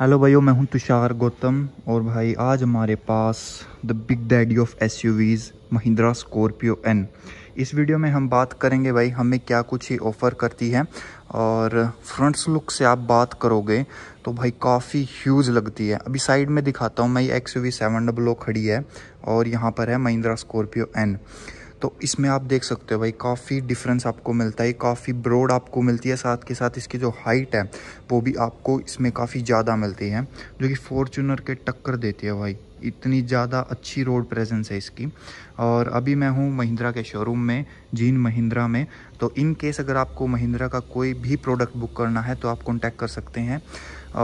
Hello भाइयों मैं हूं तुषार गौतम और भाई आज हमारे पास द बिग डैडी ऑफ वीज महिंद्रा स्कॉर्पियो एन इस वीडियो में हम बात करेंगे भाई हमें क्या कुछ ही ऑफ़र करती है और फ्रंट्स लुक से आप बात करोगे तो भाई काफ़ी ह्यूज लगती है अभी साइड में दिखाता हूँ मैं ये एक्स यू खड़ी है और यहाँ पर है महिंद्रा स्कॉर्पियो एन तो इसमें आप देख सकते हो भाई काफ़ी डिफरेंस आपको मिलता है काफ़ी ब्रॉड आपको मिलती है साथ के साथ इसकी जो हाइट है वो भी आपको इसमें काफ़ी ज़्यादा मिलती है जो कि फॉर्चूनर के टक्कर देती है भाई इतनी ज़्यादा अच्छी रोड प्रेजेंस है इसकी और अभी मैं हूँ महिंद्रा के शोरूम में जीन महिंद्रा में तो इन केस अगर आपको महिंद्रा का कोई भी प्रोडक्ट बुक करना है तो आप कॉन्टैक्ट कर सकते हैं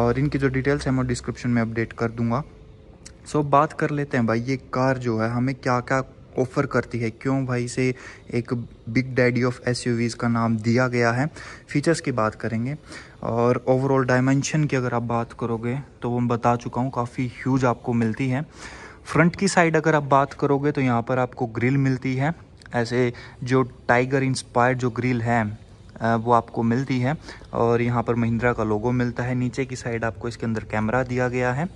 और इनकी जो डिटेल्स हैं मैं डिस्क्रिप्शन में अपडेट कर दूँगा सो so, बात कर लेते हैं भाई ये कार जो है हमें क्या क्या ऑफ़र करती है क्यों भाई से एक बिग डैडी ऑफ एस का नाम दिया गया है फीचर्स की बात करेंगे और ओवरऑल डायमेंशन की अगर आप बात करोगे तो वो मैं बता चुका हूँ काफ़ी ह्यूज आपको मिलती है फ्रंट की साइड अगर आप बात करोगे तो यहाँ पर आपको ग्रिल मिलती है ऐसे जो टाइगर इंस्पायर्ड जो ग्रिल है वो आपको मिलती है और यहाँ पर महिंद्रा का लोगो मिलता है नीचे की साइड आपको इसके अंदर कैमरा दिया गया है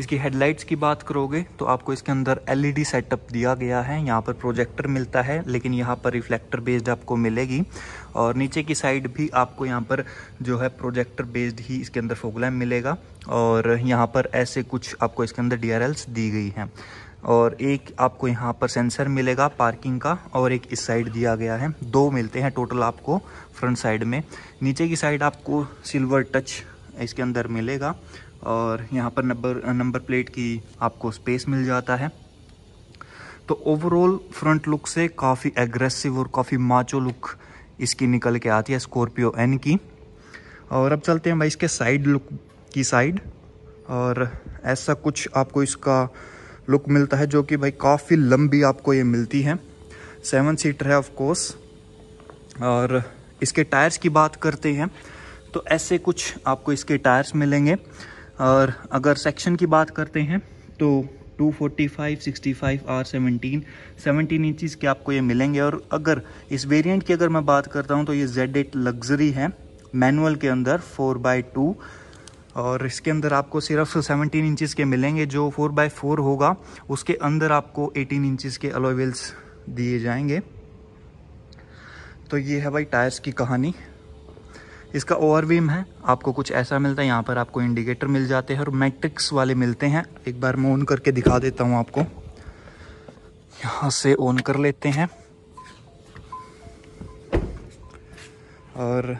इसकी हेडलाइट्स की बात करोगे तो आपको इसके अंदर एलईडी सेटअप e दिया गया है यहाँ पर प्रोजेक्टर मिलता है लेकिन यहाँ पर रिफ्लेक्टर बेस्ड आपको मिलेगी और नीचे की साइड भी आपको यहाँ पर जो है प्रोजेक्टर बेस्ड ही इसके अंदर फोक मिलेगा और यहाँ पर ऐसे कुछ आपको इसके अंदर डी दी गई हैं और एक आपको यहाँ पर सेंसर मिलेगा पार्किंग का और एक इस साइड दिया गया है दो मिलते हैं टोटल आपको फ्रंट साइड में नीचे की साइड आपको सिल्वर टच इसके अंदर मिलेगा और यहाँ पर नंबर नंबर प्लेट की आपको स्पेस मिल जाता है तो ओवरऑल फ्रंट लुक से काफ़ी एग्रेसिव और काफ़ी माचो लुक इसकी निकल के आती है स्कॉर्पियो एन की और अब चलते हैं भाई इसके साइड लुक की साइड और ऐसा कुछ आपको इसका लुक मिलता है जो कि भाई काफ़ी लंबी आपको ये मिलती है सेवन सीटर है ऑफ कोर्स और इसके टायर्स की बात करते हैं तो ऐसे कुछ आपको इसके टायर्स मिलेंगे और अगर सेक्शन की बात करते हैं तो 245, 65 आर 17, 17 इंचज़ के आपको ये मिलेंगे और अगर इस वेरिएंट की अगर मैं बात करता हूँ तो ये Z8 लग्जरी है मैनुअल के अंदर 4 बाई टू और इसके अंदर आपको सिर्फ 17 इंचज़ के मिलेंगे जो 4 बाई फोर होगा उसके अंदर आपको 18 इंचज़ के अलोवेल्स दिए जाएंगे तो ये है भाई टायर्स की कहानी इसका वीम है आपको कुछ ऐसा मिलता है यहाँ पर आपको इंडिकेटर मिल जाते हैं और मैट्रिक्स वाले मिलते हैं एक बार मैं ऑन करके दिखा देता हूँ आपको यहाँ से ऑन कर लेते हैं और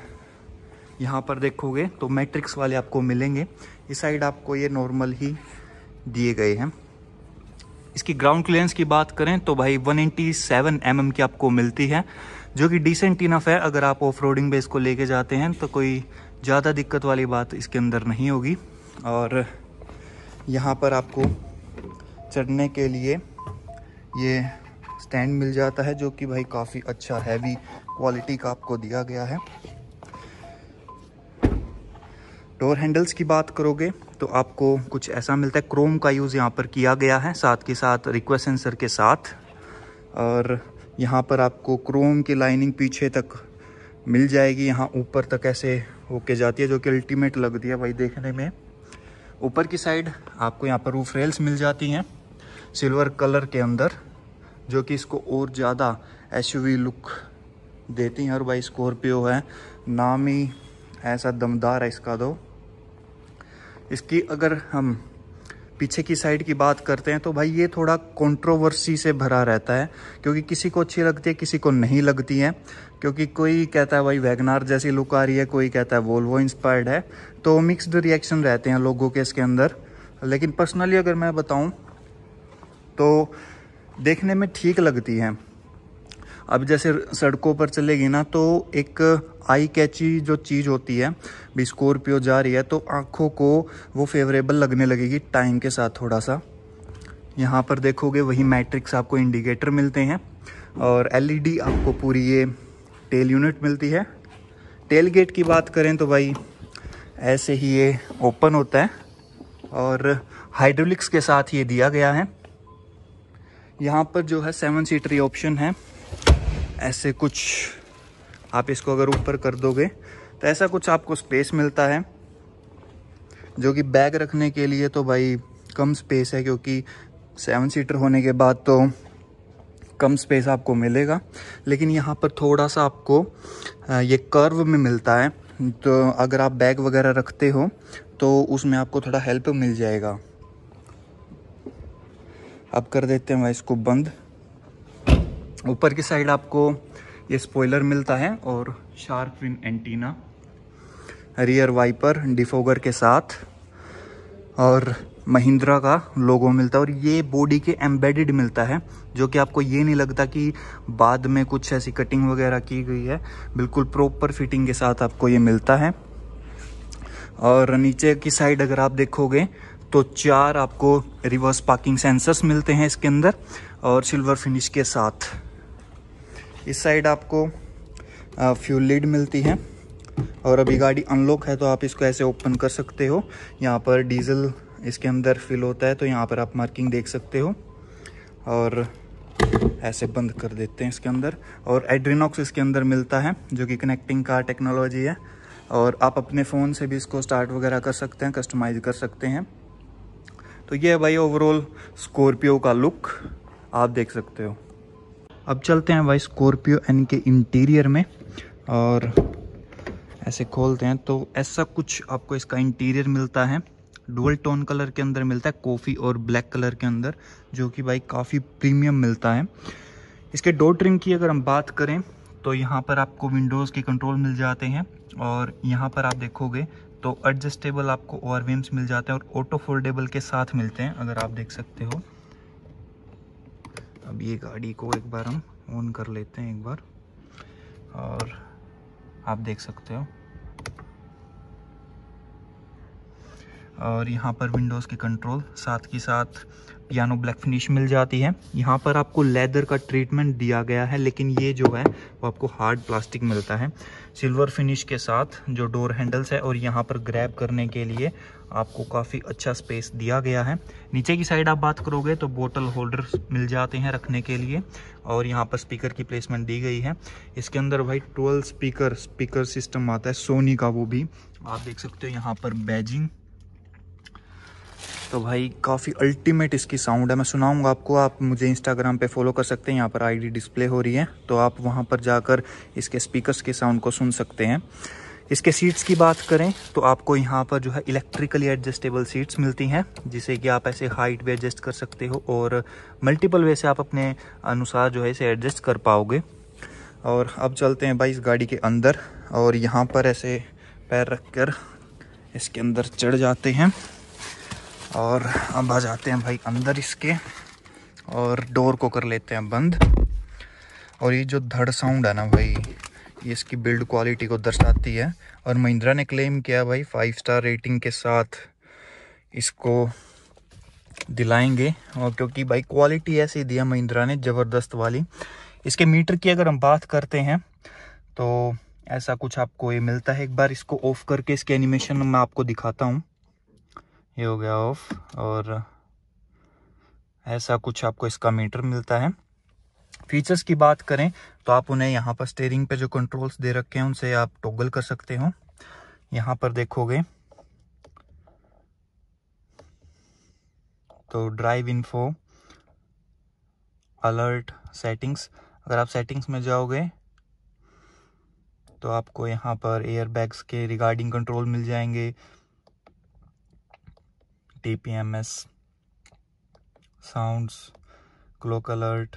यहाँ पर देखोगे तो मैट्रिक्स वाले आपको मिलेंगे इस साइड आपको ये नॉर्मल ही दिए गए हैं इसकी ग्राउंड क्लियरेंस की बात करें तो भाई 187 एंटी mm की आपको मिलती है जो कि डिसेंट इनफ है अगर आप ऑफ रोडिंग बेस को लेके जाते हैं तो कोई ज़्यादा दिक्कत वाली बात इसके अंदर नहीं होगी और यहाँ पर आपको चढ़ने के लिए ये स्टैंड मिल जाता है जो कि भाई काफ़ी अच्छा हैवी क्वालिटी का आपको दिया गया है डोर हैंडल्स की बात करोगे तो आपको कुछ ऐसा मिलता है क्रोम का यूज़ यहाँ पर किया गया है साथ के साथ रिक्वेस्ट सेंसर के साथ और यहाँ पर आपको क्रोम की लाइनिंग पीछे तक मिल जाएगी यहाँ ऊपर तक ऐसे होके जाती है जो कि अल्टीमेट लगती है भाई देखने में ऊपर की साइड आपको यहाँ पर रूफ रेल्स मिल जाती हैं सिल्वर कलर के अंदर जो कि इसको और ज़्यादा एस लुक देती हैं और भाई स्कॉर्पियो है नाम ही ऐसा दमदार है इसका दो तो। इसकी अगर हम पीछे की साइड की बात करते हैं तो भाई ये थोड़ा कंट्रोवर्सी से भरा रहता है क्योंकि किसी को अच्छी लगती है किसी को नहीं लगती है क्योंकि कोई कहता है भाई वैगनार जैसी लुक आ रही है कोई कहता है वोल्वो इंस्पायर्ड है तो मिक्सड रिएक्शन रहते हैं लोगों के इसके अंदर लेकिन पर्सनली अगर मैं बताऊँ तो देखने में ठीक लगती है अब जैसे सड़कों पर चलेगी ना तो एक आई कैची जो चीज़ होती है भी स्कॉर्पियो जा रही है तो आँखों को वो फेवरेबल लगने लगेगी टाइम के साथ थोड़ा सा यहाँ पर देखोगे वही मैट्रिक्स आपको इंडिकेटर मिलते हैं और एलईडी e आपको पूरी ये टेल यूनिट मिलती है टेल गेट की बात करें तो भाई ऐसे ही ये ओपन होता है और हाइड्रोलिक्स के साथ ये दिया गया है यहाँ पर जो है सेवन सीटर ऑप्शन है ऐसे कुछ आप इसको अगर ऊपर कर दोगे तो ऐसा कुछ आपको स्पेस मिलता है जो कि बैग रखने के लिए तो भाई कम स्पेस है क्योंकि सेवन सीटर होने के बाद तो कम स्पेस आपको मिलेगा लेकिन यहाँ पर थोड़ा सा आपको ये कर्व में मिलता है तो अगर आप बैग वगैरह रखते हो तो उसमें आपको थोड़ा हेल्प मिल जाएगा अब कर देते हैं भाई इसको बंद ऊपर की साइड आपको ये स्पॉइलर मिलता है और shark fin antenna rear wiper defogger के साथ और महिंद्रा का लोगो मिलता है और ये बॉडी के एम्बेडेड मिलता है जो कि आपको ये नहीं लगता कि बाद में कुछ ऐसी कटिंग वगैरह की गई है बिल्कुल प्रॉपर फिटिंग के साथ आपको ये मिलता है और नीचे की साइड अगर आप देखोगे तो चार आपको रिवर्स पार्किंग सेंसर्स मिलते हैं इसके अंदर और सिल्वर फिनिश के साथ इस साइड आपको फ्यूल लीड मिलती है और अभी गाड़ी अनलॉक है तो आप इसको ऐसे ओपन कर सकते हो यहाँ पर डीजल इसके अंदर फिल होता है तो यहाँ पर आप मार्किंग देख सकते हो और ऐसे बंद कर देते हैं इसके अंदर और एड्रीनॉक्स इसके अंदर मिलता है जो कि कनेक्टिंग का टेक्नोलॉजी है और आप अपने फ़ोन से भी इसको स्टार्ट वगैरह कर सकते हैं कस्टमाइज कर सकते हैं तो ये है भाई ओवरऑल स्कॉर्पियो का लुक आप देख सकते हो अब चलते हैं भाई स्कॉर्पियो एन के इंटीरियर में और ऐसे खोलते हैं तो ऐसा कुछ आपको इसका इंटीरियर मिलता है डुअल टोन कलर के अंदर मिलता है कॉफ़ी और ब्लैक कलर के अंदर जो कि भाई काफ़ी प्रीमियम मिलता है इसके डोर ट्रिम की अगर हम बात करें तो यहाँ पर आपको विंडोज़ के कंट्रोल मिल जाते हैं और यहाँ पर आप देखोगे तो एडजस्टेबल आपको ओवर मिल जाते हैं और ऑटो फोल्डेबल के साथ मिलते हैं अगर आप देख सकते हो अब ये गाड़ी को एक बार हम ऑन कर लेते हैं एक बार और आप देख सकते हो और यहाँ पर विंडोज़ के कंट्रोल साथ ही साथ पियानो ब्लैक फिनिश मिल जाती है यहाँ पर आपको लेदर का ट्रीटमेंट दिया गया है लेकिन ये जो है वो आपको हार्ड प्लास्टिक मिलता है सिल्वर फिनिश के साथ जो डोर हैंडल्स है और यहाँ पर ग्रैब करने के लिए आपको काफ़ी अच्छा स्पेस दिया गया है नीचे की साइड आप बात करोगे तो बोतल होल्डर मिल जाते हैं रखने के लिए और यहाँ पर स्पीकर की प्लेसमेंट दी गई है इसके अंदर भाई ट्वेल्व स्पीकर स्पीकर सिस्टम आता है सोनी का वो भी आप देख सकते हो यहाँ पर बैजिंग तो भाई काफ़ी अल्टीमेट इसकी साउंड है मैं सुनाऊंगा आपको आप मुझे इंस्टाग्राम पे फॉलो कर सकते हैं यहाँ पर आईडी डिस्प्ले हो रही है तो आप वहाँ पर जाकर इसके स्पीकर्स के साउंड को सुन सकते हैं इसके सीट्स की बात करें तो आपको यहाँ पर जो है इलेक्ट्रिकली एडजस्टेबल सीट्स मिलती हैं जिसे कि आप ऐसे हाइट भी एडजस्ट कर सकते हो और मल्टीपल वे से आप अपने अनुसार जो है इसे एडजस्ट कर पाओगे और अब चलते हैं भाई इस गाड़ी के अंदर और यहाँ पर ऐसे पैर रख कर इसके अंदर चढ़ जाते हैं और अब आ जाते हैं भाई अंदर इसके और डोर को कर लेते हैं बंद और ये जो धड़ साउंड है ना भाई ये इसकी बिल्ड क्वालिटी को दर्शाती है और महिंद्रा ने क्लेम किया भाई फाइव स्टार रेटिंग के साथ इसको दिलाएंगे और क्योंकि भाई क्वालिटी ऐसी दिया महिंद्रा ने ज़बरदस्त वाली इसके मीटर की अगर हम बात करते हैं तो ऐसा कुछ आपको ये मिलता है एक बार इसको ऑफ करके इसके एनिमेशन मैं आपको दिखाता हूँ ये हो गया ऑफ और ऐसा कुछ आपको इसका मीटर मिलता है फीचर्स की बात करें तो आप उन्हें यहाँ पर स्टेयरिंग पे जो कंट्रोल्स दे रखे हैं उनसे आप टोगल कर सकते हो यहाँ पर देखोगे तो ड्राइव इन्फो अलर्ट सेटिंग्स अगर आप सेटिंग्स में जाओगे तो आपको यहाँ पर एयर बैग्स के रिगार्डिंग कंट्रोल मिल जाएंगे dpms sounds clock alert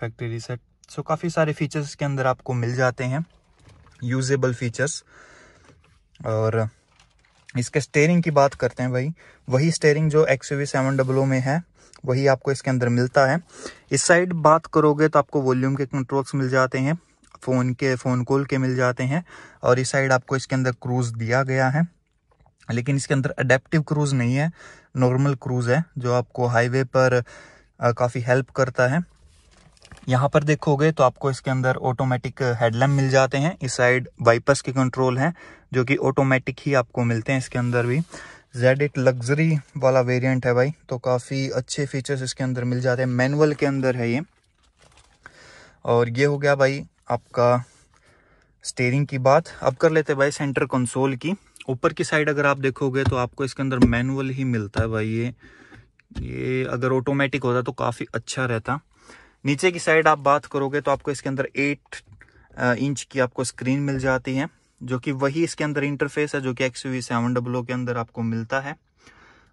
factory set so काफ़ी सारे फीचर्स के अंदर आपको मिल जाते हैं यूजेबल फीचर्स और इसके स्टेयरिंग की बात करते हैं भाई वही स्टेयरिंग जो एक्स वी सेवन डब्लो में है वही आपको इसके अंदर मिलता है इस साइड बात करोगे तो आपको वॉल्यूम के कंट्रोल्स मिल जाते हैं फ़ोन के फ़ोन कॉल के मिल जाते हैं और इस साइड आपको इसके अंदर क्रूज़ दिया गया है लेकिन इसके अंदर अडेप्टिव क्रूज़ नहीं है नॉर्मल क्रूज़ है जो आपको हाईवे पर काफ़ी हेल्प करता है यहाँ पर देखोगे तो आपको इसके अंदर ऑटोमेटिक हेडलैम्प मिल जाते हैं इस साइड वाइपर्स के कंट्रोल हैं जो कि ऑटोमेटिक ही आपको मिलते हैं इसके अंदर भी जेड इट लग्जरी वाला वेरिएंट है भाई तो काफ़ी अच्छे फीचर्स इसके अंदर मिल जाते हैं मैनुअल के अंदर है ये और ये हो गया भाई आपका स्टेयरिंग की बात अब कर लेते भाई सेंटर कंसोल की ऊपर की साइड अगर आप देखोगे तो आपको इसके अंदर मैनुअल ही मिलता है भाई ये ये अगर ऑटोमेटिक होता तो काफ़ी अच्छा रहता नीचे की साइड आप बात करोगे तो आपको इसके अंदर एट इंच की आपको स्क्रीन मिल जाती है जो कि वही इसके अंदर इंटरफेस है जो कि एक्स वी सेवन डब्लो के अंदर आपको मिलता है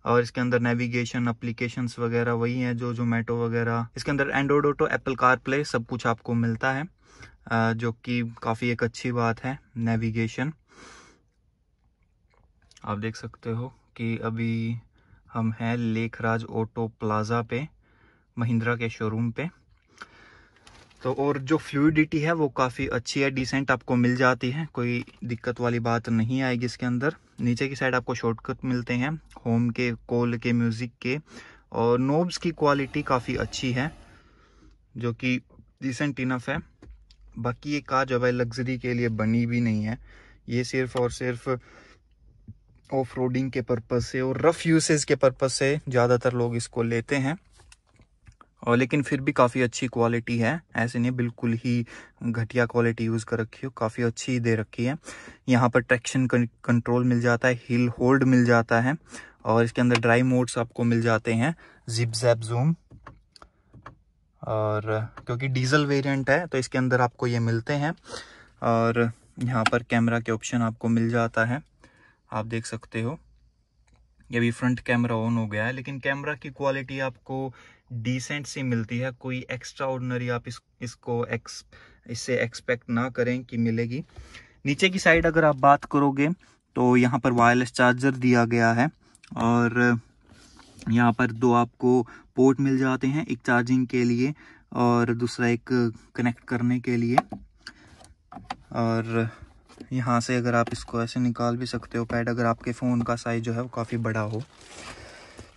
और इसके अंदर नेविगेशन अप्लीकेशन वगैरह वही हैं जो जोमेटो वगैरह इसके अंदर Android Auto Apple CarPlay सब कुछ आपको मिलता है जो कि काफ़ी एक अच्छी बात है नेविगेशन आप देख सकते हो कि अभी हम हैं लेखराज ऑटो प्लाजा पे महिंद्रा के शोरूम पे तो और जो फ्लूडिटी है वो काफ़ी अच्छी है डिसेंट आपको मिल जाती है कोई दिक्कत वाली बात नहीं आएगी इसके अंदर नीचे की साइड आपको शॉर्टकट मिलते हैं होम के कॉल के म्यूज़िक के और नोब्स की क्वालिटी काफ़ी अच्छी है जो कि डिसेंट इनफ है बाकी ये कार जो है लग्जरी के लिए बनी भी नहीं है ये सिर्फ और सिर्फ ऑफ रोडिंग के पर्पज़ से और रफ़ यूसेज के पर्पज़ से ज़्यादातर लोग इसको लेते हैं और लेकिन फिर भी काफ़ी अच्छी क्वालिटी है ऐसे नहीं बिल्कुल ही घटिया क्वालिटी यूज़ कर रखी हो काफ़ी अच्छी दे रखी है यहाँ पर ट्रैक्शन कंट्रोल मिल जाता है हिल होल्ड मिल जाता है और इसके अंदर ड्राई मोड्स आपको मिल जाते हैं जिप जैप जूम और क्योंकि डीजल वेरिएंट है तो इसके अंदर आपको ये मिलते हैं और यहाँ पर कैमरा के ऑप्शन आपको मिल जाता है आप देख सकते हो ये भी फ्रंट कैमरा ऑन हो गया है लेकिन कैमरा की क्वालिटी आपको डिसेंट सी मिलती है कोई एक्स्ट्रा ऑर्डनरी आप इस इसको एक्स इससे एक्सपेक्ट ना करें कि मिलेगी नीचे की साइड अगर आप बात करोगे तो यहाँ पर वायरलेस चार्जर दिया गया है और यहाँ पर दो आपको पोर्ट मिल जाते हैं एक चार्जिंग के लिए और दूसरा एक कनेक्ट करने के लिए और यहाँ से अगर आप इसको ऐसे निकाल भी सकते हो पैड अगर आपके फ़ोन का साइज़ जो है वो काफ़ी बड़ा हो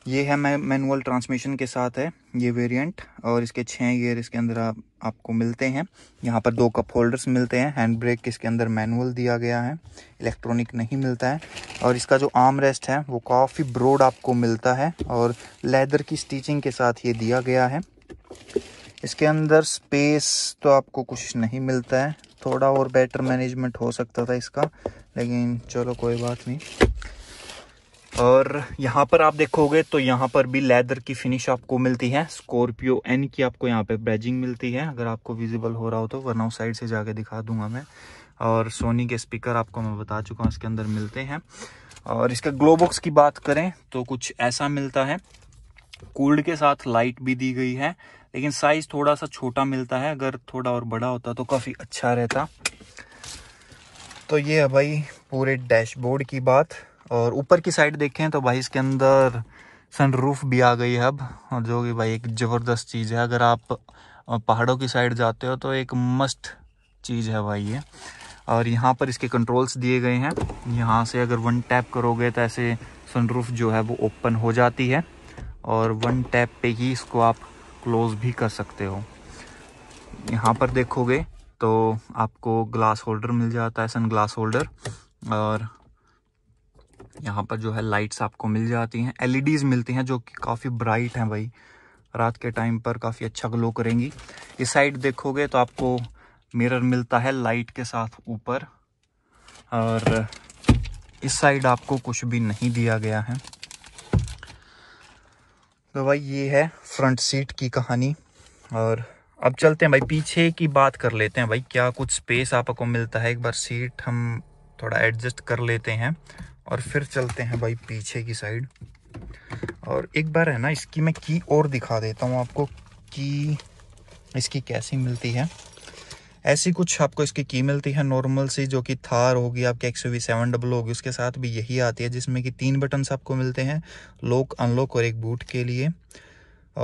ये है मै मैनुअल ट्रांसमिशन के साथ है ये वेरिएंट और इसके छः गियर इसके अंदर आप आपको मिलते हैं यहाँ पर दो कप होल्डर्स मिलते हैं हैंड ब्रेक इसके अंदर मैनुअल दिया गया है इलेक्ट्रॉनिक नहीं मिलता है और इसका जो आर्म रेस्ट है वो काफ़ी ब्रोड आपको मिलता है और लेदर की स्टिचिंग के साथ ये दिया गया है इसके अंदर स्पेस तो आपको कुछ नहीं मिलता है थोड़ा और बेटर मैनेजमेंट हो सकता था इसका लेकिन चलो कोई बात नहीं और यहाँ पर आप देखोगे तो यहाँ पर भी लेदर की फिनिश आपको मिलती है स्कॉर्पियो एन की आपको यहाँ पे ब्रेजिंग मिलती है अगर आपको विजिबल हो रहा हो तो वरना साइड से जाके दिखा दूंगा मैं और सोनी के स्पीकर आपको मैं बता चुका हूँ इसके अंदर मिलते हैं और इसका ग्लो बॉक्स की बात करें तो कुछ ऐसा मिलता है कूल्ड के साथ लाइट भी दी गई है लेकिन साइज थोड़ा सा छोटा मिलता है अगर थोड़ा और बड़ा होता तो काफ़ी अच्छा रहता तो ये है भाई पूरे डैशबोर्ड की बात और ऊपर की साइड देखें तो भाई इसके अंदर सनरूफ भी आ गई है अब जो कि भाई एक ज़बरदस्त चीज़ है अगर आप पहाड़ों की साइड जाते हो तो एक मस्ट चीज़ है भाई ये और यहाँ पर इसके कंट्रोल्स दिए गए हैं यहाँ से अगर वन टैप करोगे तो ऐसे सनरूफ जो है वो ओपन हो जाती है और वन टैप पे ही इसको आप क्लोज भी कर सकते हो यहाँ पर देखोगे तो आपको ग्लास होल्डर मिल जाता है सन ग्लास होल्डर और यहाँ पर जो है लाइट्स आपको मिल जाती हैं एलईडीज़ e मिलती हैं जो कि काफ़ी ब्राइट हैं भाई रात के टाइम पर काफ़ी अच्छा ग्लो करेंगी इस साइड देखोगे तो आपको मिरर मिलता है लाइट के साथ ऊपर और इस साइड आपको कुछ भी नहीं दिया गया है तो भाई ये है फ्रंट सीट की कहानी और अब चलते हैं भाई पीछे की बात कर लेते हैं भाई क्या कुछ स्पेस आपको मिलता है एक बार सीट हम थोड़ा एडजस्ट कर लेते हैं और फिर चलते हैं भाई पीछे की साइड और एक बार है ना इसकी मैं की और दिखा देता हूँ आपको की इसकी कैसी मिलती है ऐसी कुछ आपको इसकी की मिलती है नॉर्मल सी जो कि थार होगी आपके एक्स वी सेवन डबल होगी उसके साथ भी यही आती है जिसमें कि तीन बटन्स आपको मिलते हैं लॉक अनलॉक और एक बूट के लिए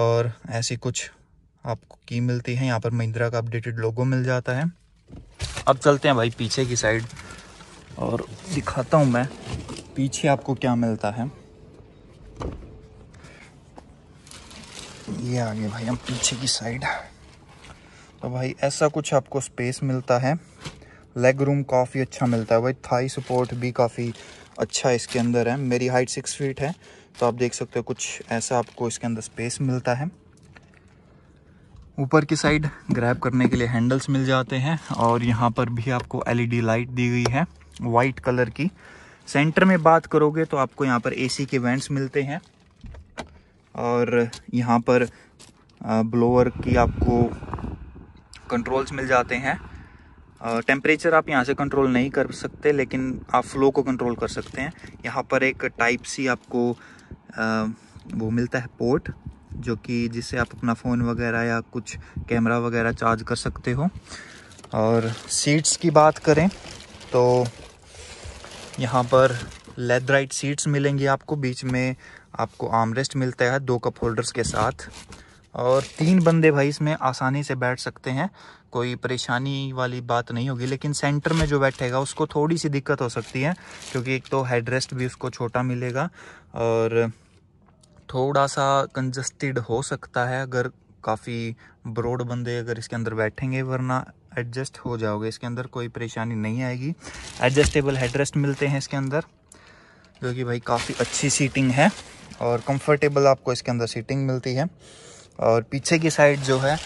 और ऐसी कुछ आपको की मिलती है यहाँ पर महिंद्रा का अपडेटेड लोगो मिल जाता है अब चलते हैं भाई पीछे की साइड और दिखाता हूँ मैं पीछे आपको क्या मिलता है ये आगे भाई हम पीछे की साइड है तो भाई ऐसा कुछ आपको स्पेस मिलता है लेग रूम काफ़ी अच्छा मिलता है भाई थाई सपोर्ट भी काफ़ी अच्छा इसके अंदर है मेरी हाइट सिक्स फीट है तो आप देख सकते हो कुछ ऐसा आपको इसके अंदर स्पेस मिलता है ऊपर की साइड ग्रैब करने के लिए हैंडल्स मिल जाते हैं और यहाँ पर भी आपको एलईडी लाइट दी गई है वाइट कलर की सेंटर में बात करोगे तो आपको यहाँ पर एसी के वेंट्स मिलते हैं और यहाँ पर ब्लोअर की आपको कंट्रोल्स मिल जाते हैं टेम्परेचर आप यहाँ से कंट्रोल नहीं कर सकते लेकिन आप फ्लो को कंट्रोल कर सकते हैं यहाँ पर एक टाइप सी आपको आ, वो मिलता है पोर्ट जो कि जिससे आप अपना फ़ोन वगैरह या कुछ कैमरा वगैरह चार्ज कर सकते हो और सीट्स की बात करें तो यहाँ पर लेद राइट सीट्स मिलेंगी आपको बीच में आपको आर्मरेस्ट मिलता है दो कप होल्डर्स के साथ और तीन बंदे भाई इसमें आसानी से बैठ सकते हैं कोई परेशानी वाली बात नहीं होगी लेकिन सेंटर में जो बैठेगा उसको थोड़ी सी दिक्कत हो सकती है क्योंकि एक तो हेडरेस्ट भी उसको छोटा मिलेगा और थोड़ा सा कंजस्टेड हो सकता है अगर काफ़ी ब्रॉड बंदे अगर इसके अंदर बैठेंगे वरना एडजस्ट हो जाओगे इसके अंदर कोई परेशानी नहीं आएगी एडजस्टेबल हेडरेस्ट मिलते हैं इसके अंदर जो कि भाई काफ़ी अच्छी सीटिंग है और कंफर्टेबल आपको इसके अंदर सीटिंग मिलती है और पीछे की साइड जो है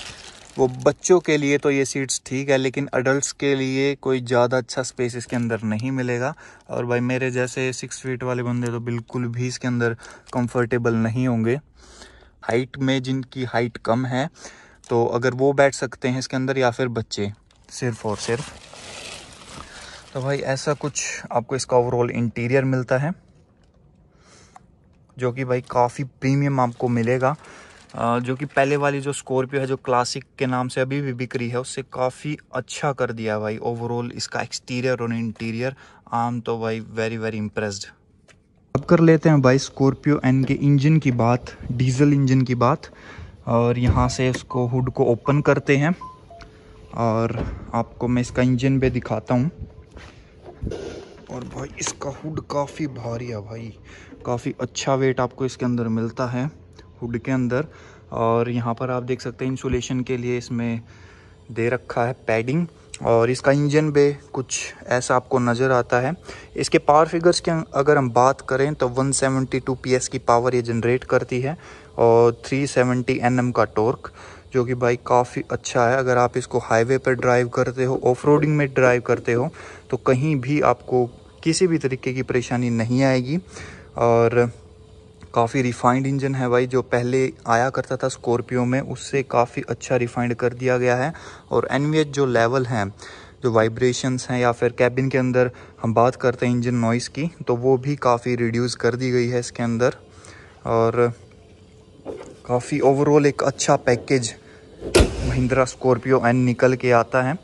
वो बच्चों के लिए तो ये सीट्स ठीक है लेकिन अडल्ट के लिए कोई ज़्यादा अच्छा स्पेस इसके अंदर नहीं मिलेगा और भाई मेरे जैसे सिक्स फीट वाले बंदे तो बिल्कुल भी इसके अंदर कंफर्टेबल नहीं होंगे हाइट में जिनकी हाइट कम है तो अगर वो बैठ सकते हैं इसके अंदर या फिर बच्चे सिर्फ और सिर्फ तो भाई ऐसा कुछ आपको इसका ओवरऑल इंटीरियर मिलता है जो कि भाई काफ़ी प्रीमियम आपको मिलेगा जो कि पहले वाली जो स्कॉर्पियो है जो क्लासिक के नाम से अभी भी बिक रही है उससे काफ़ी अच्छा कर दिया भाई ओवरऑल इसका एक्सटीरियर और इंटीरियर आम तो भाई वेरी वेरी इम्प्रेस्ड अब कर लेते हैं भाई स्कॉर्पियो एन के इंजन की बात डीजल इंजन की बात और यहाँ से इसको हुड को ओपन करते हैं और आपको मैं इसका इंजन भी दिखाता हूँ और भाई इसका हुड काफ़ी भारी है भाई काफ़ी अच्छा वेट आपको इसके अंदर मिलता है हुड के अंदर और यहाँ पर आप देख सकते हैं इंसुलेशन के लिए इसमें दे रखा है पैडिंग और इसका इंजन भी कुछ ऐसा आपको नज़र आता है इसके पावर फिगर्स की अगर हम बात करें तो 172 पीएस की पावर ये जनरेट करती है और 370 सेवेंटी का टॉर्क जो कि भाई काफ़ी अच्छा है अगर आप इसको हाईवे पर ड्राइव करते हो ऑफ में ड्राइव करते हो तो कहीं भी आपको किसी भी तरीके की परेशानी नहीं आएगी और काफ़ी रिफाइंड इंजन है भाई जो पहले आया करता था स्कॉर्पियो में उससे काफ़ी अच्छा रिफाइंड कर दिया गया है और एन जो लेवल हैं जो वाइब्रेशंस हैं या फिर कैबिन के अंदर हम बात करते हैं इंजन नॉइस की तो वो भी काफ़ी रिड्यूस कर दी गई है इसके अंदर और काफ़ी ओवरऑल एक अच्छा पैकेज महिंद्रा स्कॉर्पियो एन निकल के आता है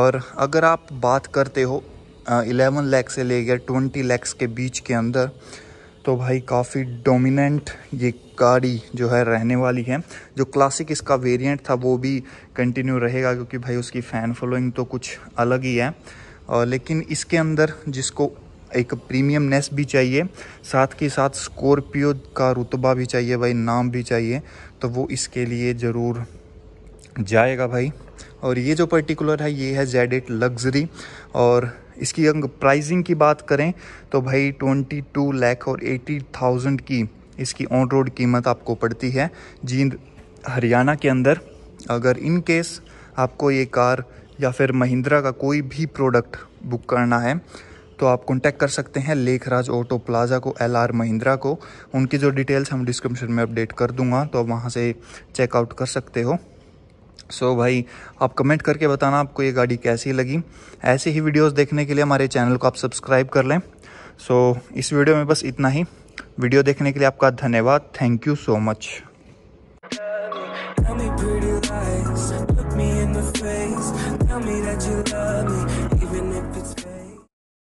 और अगर आप बात करते हो 11 लाख से लेकर 20 लैक्स के बीच के अंदर तो भाई काफ़ी डोमिनेंट ये गाड़ी जो है रहने वाली है जो क्लासिक इसका वेरिएंट था वो भी कंटिन्यू रहेगा क्योंकि भाई उसकी फ़ैन फॉलोइंग तो कुछ अलग ही है और लेकिन इसके अंदर जिसको एक प्रीमियम नेस भी चाहिए साथ के साथ स्कॉर्पियो का रुतबा भी चाहिए भाई नाम भी चाहिए तो वो इसके लिए ज़रूर जाएगा भाई और ये जो पर्टिकुलर है ये है जेड एट लग्जरी और इसकी अगर प्राइसिंग की बात करें तो भाई ट्वेंटी टू लैख और एटी थाउजेंड की इसकी ऑन रोड कीमत आपको पड़ती है जींद हरियाणा के अंदर अगर इन केस आपको ये कार या फिर महिंद्रा का कोई भी प्रोडक्ट बुक करना है तो आप कॉन्टैक्ट कर सकते हैं लेखराज ऑटो प्लाजा को एल आर महिंद्रा को उनकी जो डिटेल्स हम डिस्क्रिप्शन में अपडेट कर दूंगा तो आप वहाँ से चेकआउट कर सकते हो सो so भाई आप कमेंट करके बताना आपको ये गाड़ी कैसी लगी ऐसे ही वीडियोस देखने के लिए हमारे चैनल को आप सब्सक्राइब कर लें सो so, इस वीडियो में बस इतना ही वीडियो देखने के लिए आपका धन्यवाद थैंक यू सो मच